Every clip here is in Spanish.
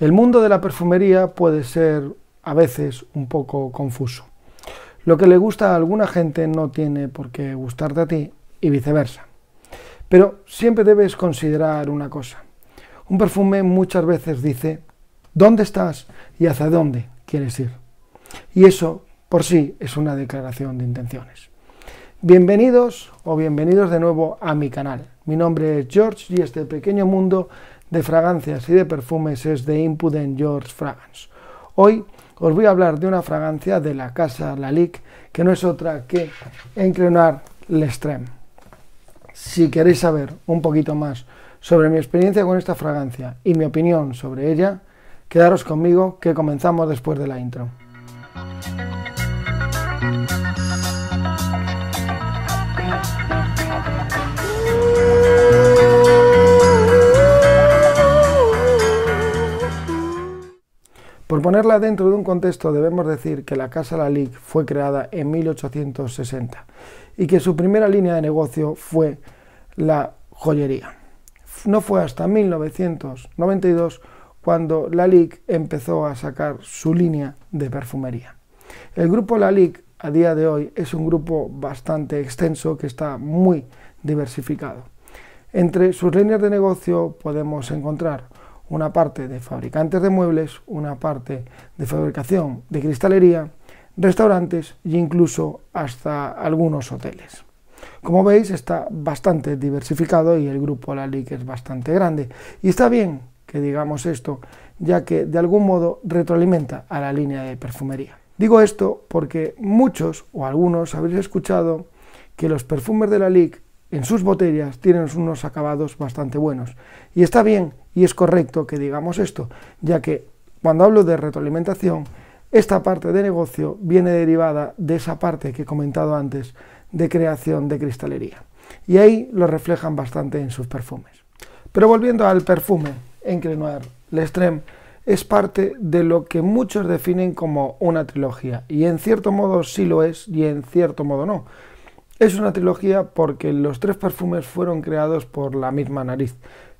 El mundo de la perfumería puede ser a veces un poco confuso. Lo que le gusta a alguna gente no tiene por qué gustarte a ti y viceversa. Pero siempre debes considerar una cosa. Un perfume muchas veces dice dónde estás y hacia dónde quieres ir. Y eso por sí es una declaración de intenciones. Bienvenidos o bienvenidos de nuevo a mi canal. Mi nombre es George y este pequeño mundo de fragancias y de perfumes es de Impudent George Fragrance. Hoy os voy a hablar de una fragancia de la casa Lalique que no es otra que Encrenar L'Extreme. Si queréis saber un poquito más sobre mi experiencia con esta fragancia y mi opinión sobre ella, quedaros conmigo que comenzamos después de la intro. Por ponerla dentro de un contexto, debemos decir que la Casa Lalique fue creada en 1860 y que su primera línea de negocio fue la joyería. No fue hasta 1992 cuando Lalique empezó a sacar su línea de perfumería. El grupo Lalique a día de hoy es un grupo bastante extenso que está muy diversificado. Entre sus líneas de negocio podemos encontrar una parte de fabricantes de muebles, una parte de fabricación de cristalería, restaurantes e incluso hasta algunos hoteles. Como veis está bastante diversificado y el grupo La Lic es bastante grande. Y está bien que digamos esto, ya que de algún modo retroalimenta a la línea de perfumería. Digo esto porque muchos o algunos habréis escuchado que los perfumes de la Lic en sus botellas tienen unos acabados bastante buenos. Y está bien y es correcto que digamos esto, ya que cuando hablo de retroalimentación, esta parte de negocio viene derivada de esa parte que he comentado antes de creación de cristalería. Y ahí lo reflejan bastante en sus perfumes. Pero volviendo al perfume en Crenoir, L'Extreme es parte de lo que muchos definen como una trilogía. Y en cierto modo sí lo es y en cierto modo no. Es una trilogía porque los tres perfumes fueron creados por la misma nariz,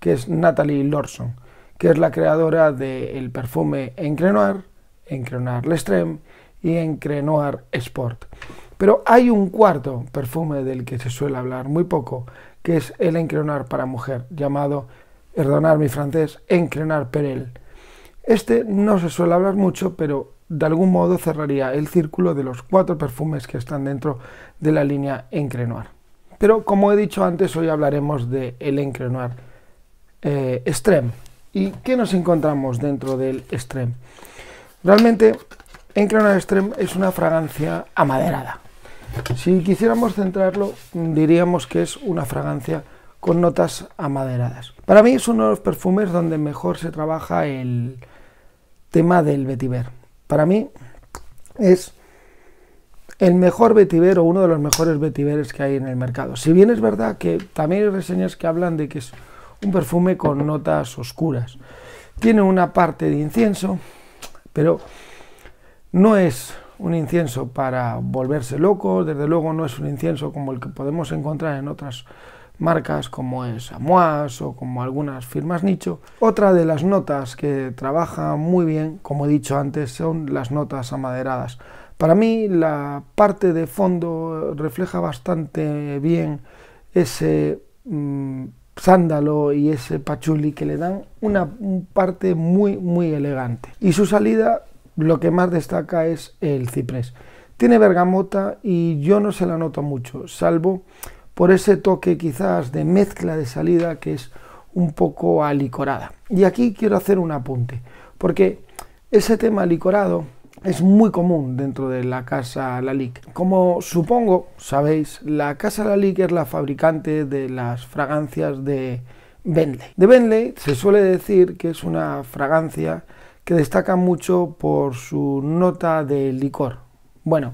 que es Natalie Lorson, que es la creadora del perfume Encrenoir, Encrenoir L'Extreme y Encrenoir Sport. Pero hay un cuarto perfume del que se suele hablar muy poco, que es el Encrenoir para mujer, llamado, perdonar mi francés, Encrenoir Perel. Este no se suele hablar mucho, pero de algún modo cerraría el círculo de los cuatro perfumes que están dentro de la línea Encrenoir. Pero como he dicho antes, hoy hablaremos de el Encrenoir eh, extreme. ¿Y qué nos encontramos dentro del Extreme? Realmente, en Extreme es una fragancia amaderada. Si quisiéramos centrarlo, diríamos que es una fragancia con notas amaderadas. Para mí es uno de los perfumes donde mejor se trabaja el tema del vetiver. Para mí es el mejor vetiver o uno de los mejores vetiveres que hay en el mercado. Si bien es verdad que también hay reseñas que hablan de que es un perfume con notas oscuras. Tiene una parte de incienso, pero no es un incienso para volverse loco, desde luego no es un incienso como el que podemos encontrar en otras marcas como es Amoas o como algunas firmas nicho. Otra de las notas que trabaja muy bien, como he dicho antes, son las notas amaderadas. Para mí la parte de fondo refleja bastante bien ese mm, sándalo y ese pachuli que le dan una parte muy muy elegante. Y su salida lo que más destaca es el ciprés. Tiene bergamota y yo no se la noto mucho, salvo por ese toque quizás de mezcla de salida que es un poco alicorada. Y aquí quiero hacer un apunte, porque ese tema alicorado es muy común dentro de la casa Lalique. Como supongo sabéis, la casa Lalique es la fabricante de las fragancias de Bentley. De Bentley se suele decir que es una fragancia que destaca mucho por su nota de licor. Bueno,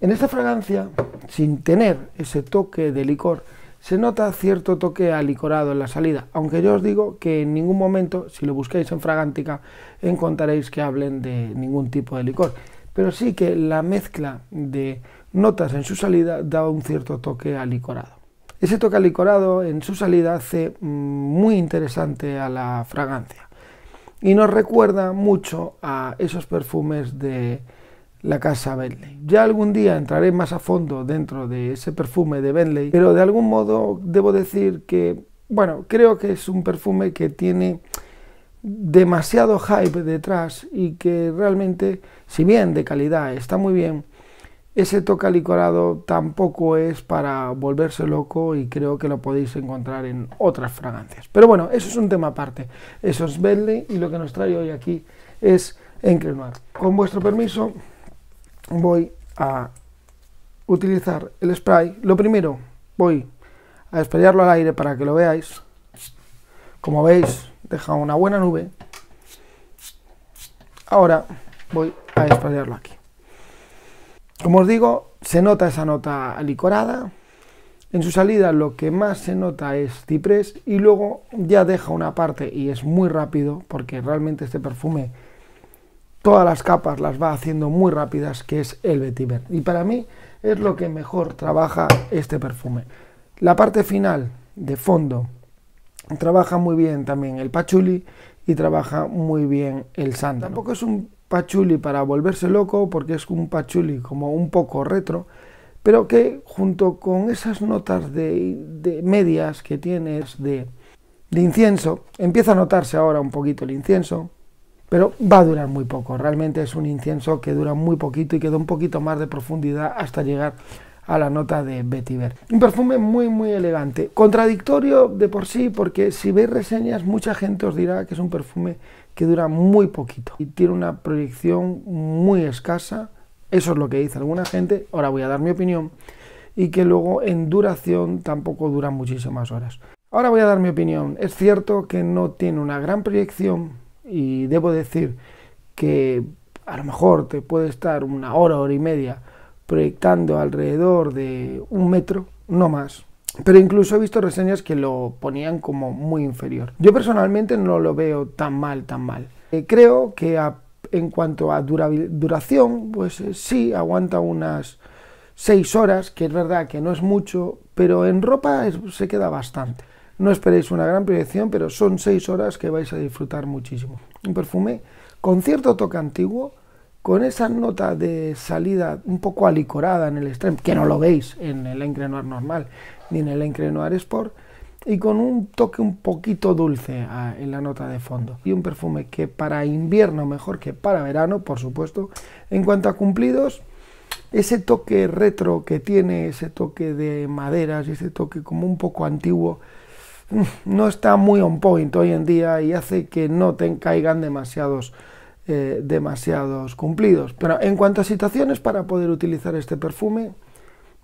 en esta fragancia, sin tener ese toque de licor, se nota cierto toque alicorado en la salida, aunque yo os digo que en ningún momento, si lo buscáis en Fragántica, encontraréis que hablen de ningún tipo de licor. Pero sí que la mezcla de notas en su salida da un cierto toque alicorado. Ese toque alicorado en su salida hace mm, muy interesante a la fragancia y nos recuerda mucho a esos perfumes de la casa Bentley. Ya algún día entraré más a fondo dentro de ese perfume de Bentley, pero de algún modo debo decir que, bueno, creo que es un perfume que tiene demasiado hype detrás y que realmente, si bien de calidad está muy bien, ese toca licorado tampoco es para volverse loco y creo que lo podéis encontrar en otras fragancias. Pero bueno, eso es un tema aparte. Eso es Bentley y lo que nos trae hoy aquí es Encrenoir. Con vuestro permiso, voy a utilizar el spray. Lo primero, voy a sprayarlo al aire para que lo veáis. Como veis, deja una buena nube. Ahora voy a sprayarlo aquí. Como os digo, se nota esa nota licorada, En su salida lo que más se nota es ciprés y luego ya deja una parte y es muy rápido porque realmente este perfume todas las capas las va haciendo muy rápidas, que es el vetiver. Y para mí es lo que mejor trabaja este perfume. La parte final de fondo trabaja muy bien también el patchouli y trabaja muy bien el sándalo. Tampoco es un patchouli para volverse loco porque es un patchouli como un poco retro, pero que junto con esas notas de, medias que tienes de incienso, empieza a notarse ahora un poquito el incienso, pero va a durar muy poco. Realmente es un incienso que dura muy poquito y que da un poquito más de profundidad hasta llegar a la nota de vetiver. Un perfume muy muy elegante, contradictorio de por sí porque si veis reseñas mucha gente os dirá que es un perfume que dura muy poquito y tiene una proyección muy escasa, eso es lo que dice alguna gente, ahora voy a dar mi opinión, y que luego en duración tampoco dura muchísimas horas. Ahora voy a dar mi opinión, es cierto que no tiene una gran proyección, y debo decir que a lo mejor te puede estar una hora, hora y media proyectando alrededor de un metro, no más. Pero incluso he visto reseñas que lo ponían como muy inferior. Yo personalmente no lo veo tan mal, tan mal. Eh, creo que en cuanto a duración, pues eh, sí, aguanta unas seis horas, que es verdad que no es mucho, pero en ropa se queda bastante. No esperéis una gran proyección, pero son seis horas que vais a disfrutar muchísimo. Un perfume con cierto toque antiguo, con esa nota de salida un poco alicorada en el extremo, que no lo veis en el Encre normal ni en el Encre Noir Sport, y con un toque un poquito dulce ah, en la nota de fondo. Y un perfume que para invierno mejor que para verano, por supuesto. En cuanto a cumplidos, ese toque retro que tiene, ese toque de maderas y ese toque como un poco antiguo no está muy on point hoy en día y hace que no te caigan demasiados, eh, demasiados cumplidos. Pero en cuanto a situaciones para poder utilizar este perfume,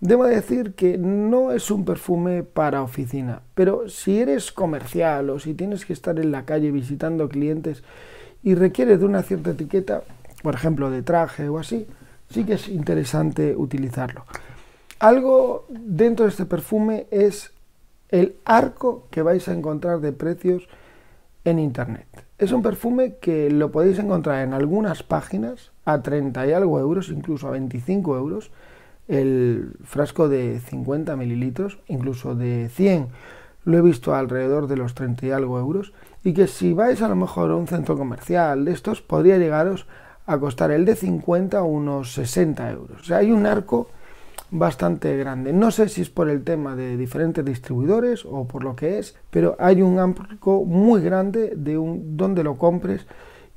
debo decir que no es un perfume para oficina, pero si eres comercial o si tienes que estar en la calle visitando clientes y requiere de una cierta etiqueta, por ejemplo de traje o así, sí que es interesante utilizarlo. Algo dentro de este perfume es el arco que vais a encontrar de precios en internet. Es un perfume que lo podéis encontrar en algunas páginas a 30 y algo euros, incluso a 25 euros, el frasco de 50 mililitros, incluso de 100, lo he visto alrededor de los 30 y algo euros, y que si vais a lo mejor a un centro comercial de estos, podría llegaros a costar el de 50 unos 60 euros. O sea, hay un arco bastante grande. No sé si es por el tema de diferentes distribuidores o por lo que es, pero hay un amplio muy grande de un, donde lo compres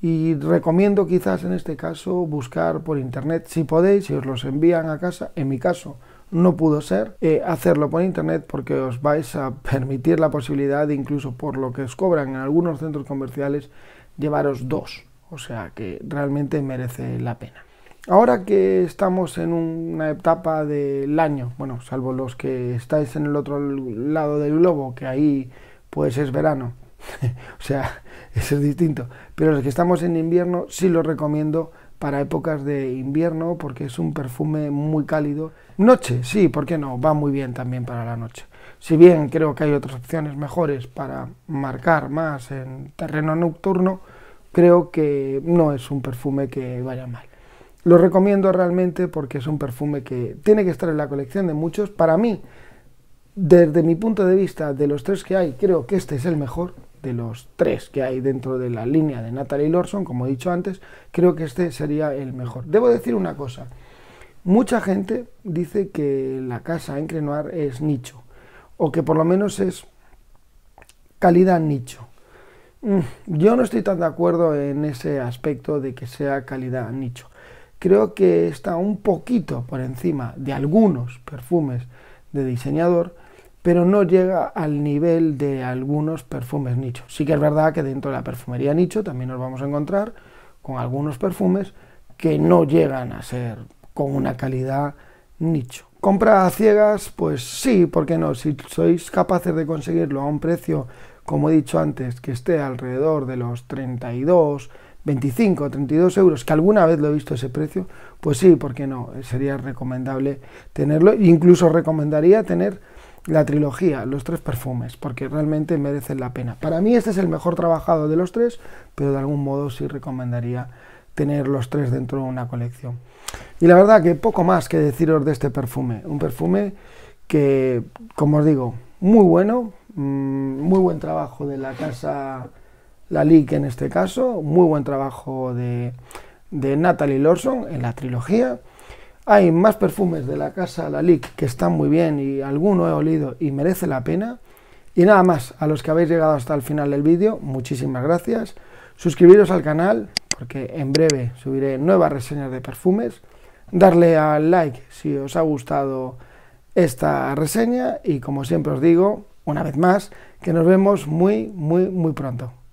y recomiendo quizás en este caso buscar por internet si podéis, si os los envían a casa, en mi caso no pudo ser, eh, hacerlo por internet porque os vais a permitir la posibilidad incluso por lo que os cobran en algunos centros comerciales llevaros dos, o sea que realmente merece la pena. Ahora que estamos en una etapa del año, bueno, salvo los que estáis en el otro lado del globo, que ahí pues es verano, o sea, eso es distinto, pero los que estamos en invierno sí lo recomiendo para épocas de invierno porque es un perfume muy cálido. Noche, sí, ¿por qué no? Va muy bien también para la noche. Si bien creo que hay otras opciones mejores para marcar más en terreno nocturno, creo que no es un perfume que vaya mal. Lo recomiendo realmente porque es un perfume que tiene que estar en la colección de muchos. Para mí, desde mi punto de vista, de los tres que hay, creo que este es el mejor de los tres que hay dentro de la línea de Natalie Lorson, como he dicho antes, creo que este sería el mejor. Debo decir una cosa, mucha gente dice que la casa en Crenoir es nicho, o que por lo menos es calidad nicho. Mm, yo no estoy tan de acuerdo en ese aspecto de que sea calidad nicho creo que está un poquito por encima de algunos perfumes de diseñador, pero no llega al nivel de algunos perfumes nicho. Sí que es verdad que dentro de la perfumería nicho también nos vamos a encontrar con algunos perfumes que no llegan a ser con una calidad nicho. Compra ciegas, pues sí, porque no? Si sois capaces de conseguirlo a un precio, como he dicho antes, que esté alrededor de los 32, 25 o 32 euros, que alguna vez lo he visto ese precio, pues sí, ¿por qué no? Sería recomendable tenerlo. Incluso recomendaría tener la trilogía, los tres perfumes, porque realmente merecen la pena. Para mí este es el mejor trabajado de los tres, pero de algún modo sí recomendaría tener los tres dentro de una colección. Y la verdad que poco más que deciros de este perfume. Un perfume que, como os digo, muy bueno, mm, muy buen trabajo de la casa la Lique en este caso, muy buen trabajo de, Natalie Lawson en la trilogía. Hay más perfumes de la casa La Lick que están muy bien y alguno he olido y merece la pena. Y nada más, a los que habéis llegado hasta el final del vídeo, muchísimas gracias. Suscribiros al canal porque en breve subiré nuevas reseñas de perfumes. Darle al like si os ha gustado esta reseña y como siempre os digo, una vez más, que nos vemos muy, muy, muy pronto.